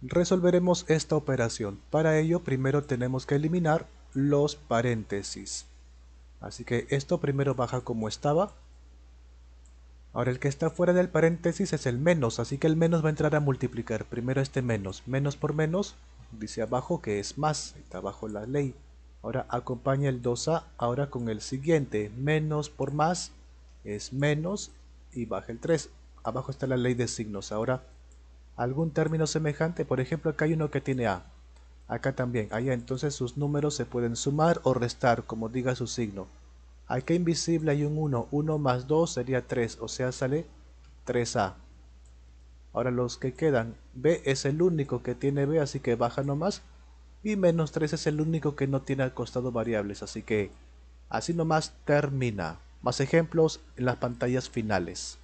Resolveremos esta operación. Para ello primero tenemos que eliminar los paréntesis. Así que esto primero baja como estaba. Ahora el que está fuera del paréntesis es el menos, así que el menos va a entrar a multiplicar. Primero este menos, menos por menos, dice abajo que es más, está bajo la ley. Ahora acompaña el 2a, ahora con el siguiente, menos por más es menos y baja el 3. Abajo está la ley de signos, ahora algún término semejante. Por ejemplo, acá hay uno que tiene A. Acá también, allá entonces sus números se pueden sumar o restar, como diga su signo. Acá invisible hay un 1, 1 más 2 sería 3, o sea sale 3A. Ahora los que quedan, B es el único que tiene B, así que baja nomás. Y menos 3 es el único que no tiene al costado variables, así que así nomás termina. Más ejemplos en las pantallas finales.